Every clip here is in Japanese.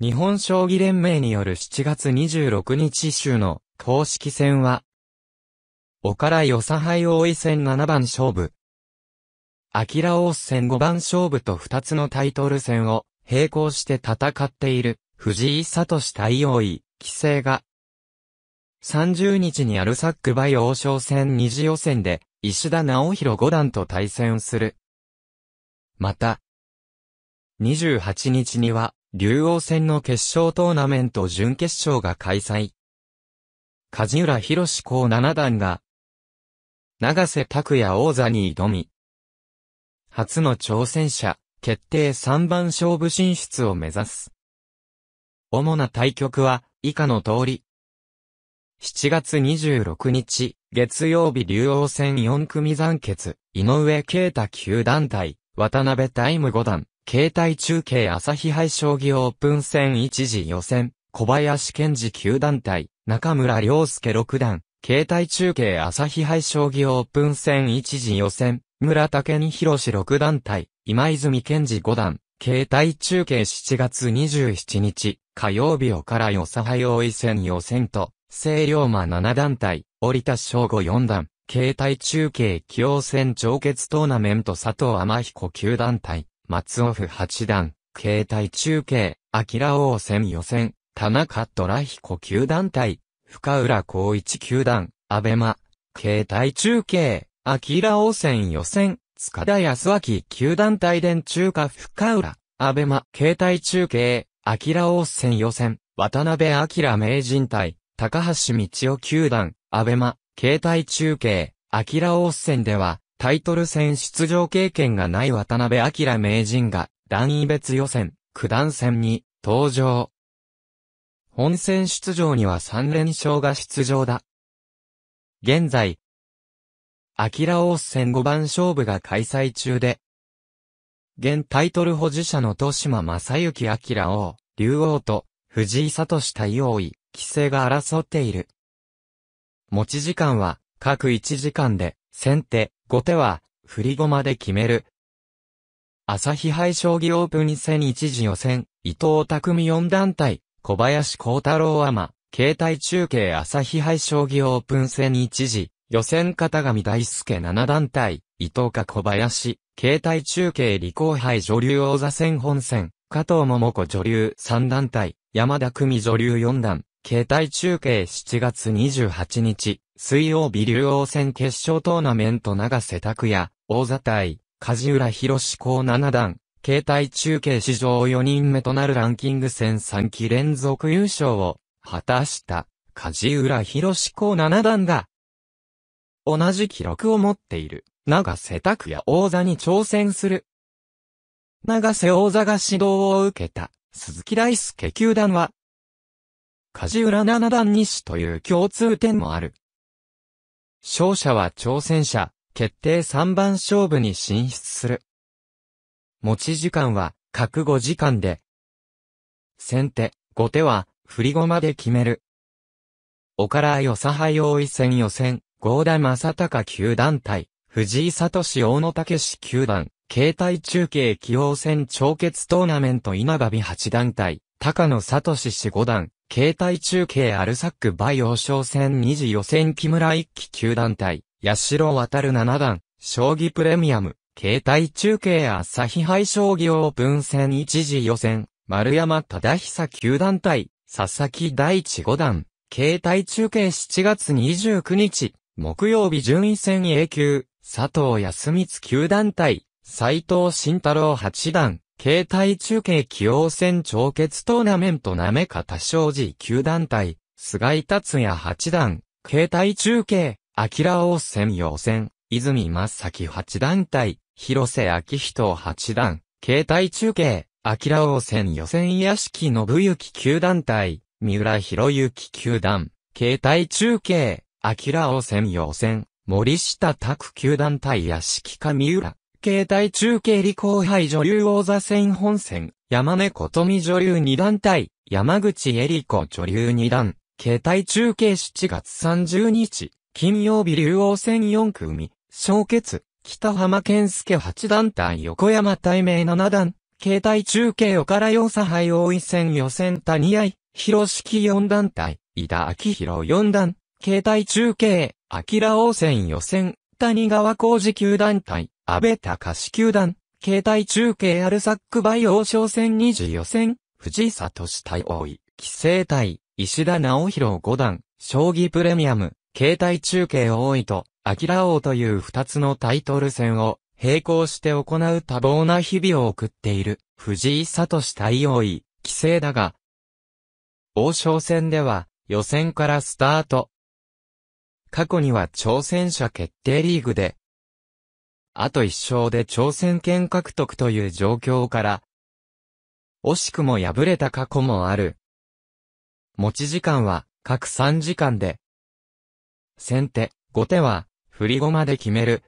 日本将棋連盟による7月26日週の公式戦は、おからよさはい王位戦7番勝負。明王戦5番勝負と2つのタイトル戦を並行して戦っている藤井聡太王位、棋聖が、30日にアルサックバイ王将戦二次予選で石田直弘五段と対戦する。また、28日には、竜王戦の決勝トーナメント準決勝が開催。梶浦博士公七段が、長瀬拓也王座に挑み、初の挑戦者、決定三番勝負進出を目指す。主な対局は、以下の通り。7月26日、月曜日竜王戦4組残決、井上慶太9団体、渡辺タイム5段。携帯中継朝日杯将棋オープン戦一時予選、小林健二九団体、中村良介六段、携帯中継朝日杯将棋オープン戦一時予選、村竹に広志六団体、今泉健二五段、携帯中継7月27日、火曜日をからよ杯は用戦予選と、清良馬7団体、折田翔吾4段、携帯中継起用戦超決トーナメント佐藤天彦9団体、松尾府八段、携帯中継、明王戦予選、田中虎彦球団対、深浦光一球団、安倍間、携帯中継、明王戦予選、塚田康明球団対電中華深浦、安倍間、携帯中継、明王戦予選、渡辺明名人対、高橋道夫球団、安倍間、携帯中継、明王戦では、タイトル戦出場経験がない渡辺明名人が、段位別予選、九段戦に、登場。本戦出場には3連勝が出場だ。現在、明王戦5番勝負が開催中で、現タイトル保持者の豊島正幸明王、竜王と藤井聡対王位、規制が争っている。持ち時間は各1時間で、先手、後手は、振り駒で決める。朝日杯将棋オープン戦一時予選、伊藤匠4団体、小林幸太郎アマ、携帯中継朝日杯将棋オープン戦一時、予選片上大輔7団体、伊藤か小林、携帯中継理工杯女流王座戦本戦、加藤桃子女流3団体、山田組女流4段、携帯中継7月28日、水曜日竜王戦決勝トーナメント長瀬拓也、大座対、梶浦博公七段、携帯中継史上4人目となるランキング戦3期連続優勝を、果たした、梶浦博公七段が、同じ記録を持っている、長瀬拓也王座に挑戦する。長瀬王座が指導を受けた、鈴木大輔球団は、梶浦七段日誌という共通点もある。勝者は挑戦者、決定三番勝負に進出する。持ち時間は、各5時間で。先手、後手は、振り駒で決める。岡田らよさは用意戦予選、合田正隆九団対、藤井聡大野武史九段、携帯中継起用戦超決トーナメント稲葉美八団体、高野聡志五段、携帯中継アルサックバイ王将戦2次予選木村一騎球団対、八代渡る7段、将棋プレミアム、携帯中継朝日杯将棋オープン戦1次予選、丸山忠久球団対、佐々木大地5段、携帯中継7月29日、木曜日順位戦 A 級、佐藤康光球団対、斉藤慎太郎8段、携帯中継起用戦超決トーナメントなめか多少時球団体、菅井達也八段、携帯中継、明王戦予選、泉正樹八団体、広瀬明人八段、携帯中継、明王戦予選屋敷信行球団体、三浦博之球段、携帯中継、明王戦予選、森下拓球団対屋敷上浦。携帯中継理行杯女流王座戦本戦、山根琴美女流二段対、山口恵理子女流二段、携帯中継7月30日、金曜日竜王戦4組、小決、北浜健介八段対横山大名七段、携帯中継岡良ら佐杯王位戦予選谷合、広式四段対、井田明宏四段、携帯中継、明王戦予選、谷川浩二九段対、安倍隆球団、携帯中継アルサックバイ王将戦2次予選、藤里市対大井、棋聖対、石田直弘五段、将棋プレミアム、携帯中継大井と、諦王という二つのタイトル戦を、並行して行う多忙な日々を送っている、藤井聡対大井、棋聖だが、王将戦では、予選からスタート。過去には挑戦者決定リーグで、あと一勝で挑戦権獲得という状況から、惜しくも敗れた過去もある。持ち時間は、各3時間で。先手、後手は、振り駒で決める。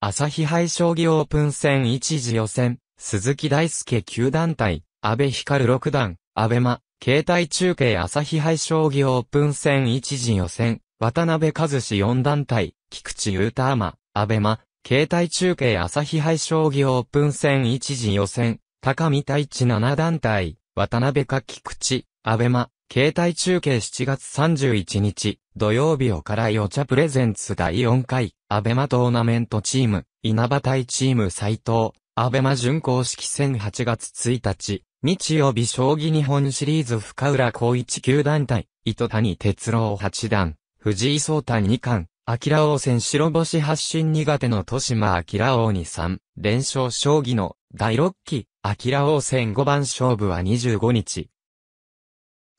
朝日杯将棋オープン戦一時予選、鈴木大介9団体、安倍光6段、安倍間、携帯中継朝日杯将棋オープン戦一時予選、渡辺和志四団体、菊池ユーターマ、安倍間、携帯中継朝日杯将棋オープン戦一時予選、高見太一七団体、渡辺か菊池、安倍マ、携帯中継7月31日、土曜日をからいお茶プレゼンツ第4回、安倍間トーナメントチーム、稲葉対チーム斎藤、安倍間準公式戦8月1日、日曜日将棋日本シリーズ深浦光一九団体、糸谷哲郎八段、藤井聡太二冠、明王戦白星発進苦手の豊島明王に3連勝将棋の第6期明王戦5番勝負は25日。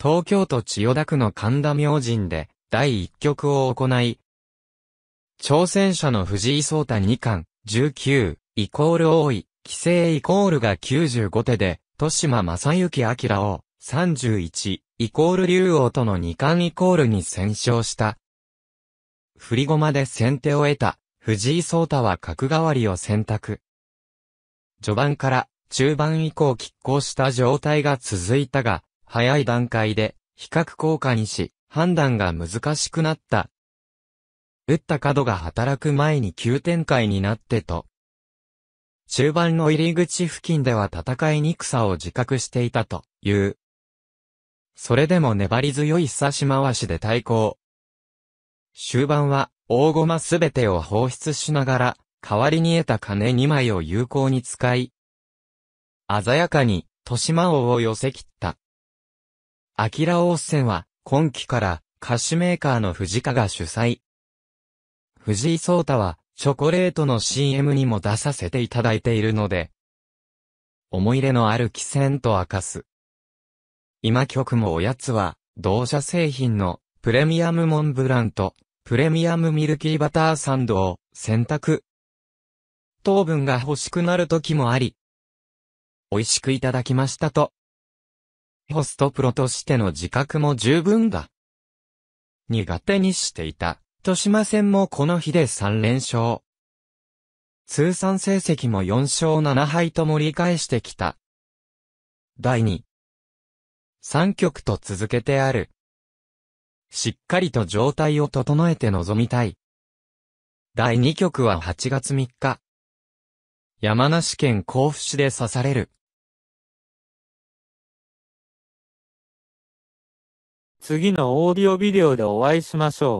東京都千代田区の神田明神で第1局を行い、挑戦者の藤井聡太2冠19イコール多い、規制イコールが95手で、豊島正幸明王31イコール竜王との2冠イコールに戦勝した。振り駒で先手を得た、藤井聡太は角換わりを選択。序盤から中盤以降拮抗した状態が続いたが、早い段階で比較効果にし、判断が難しくなった。打った角が働く前に急展開になってと。中盤の入り口付近では戦いにくさを自覚していたという。それでも粘り強い差し回しで対抗、終盤は、大駒すべてを放出しながら、代わりに得た金2枚を有効に使い、鮮やかに、豊島王を寄せ切った。アキラ王戦は、今期から、菓子メーカーの藤川が主催。藤井聡太は、チョコレートの CM にも出させていただいているので、思い入れのある汽船と明かす。今曲もおやつは、同社製品のプレミアムモンブランと、プレミアムミルキーバターサンドを選択。糖分が欲しくなる時もあり、美味しくいただきましたと。ホストプロとしての自覚も十分だ。苦手にしていた、豊島戦もこの日で3連勝。通算成績も4勝7敗と盛り返してきた。第2。3局と続けてある。しっかりと状態を整えて臨みたい。第2局は8月3日。山梨県甲府市で刺される。次のオーディオビデオでお会いしましょう。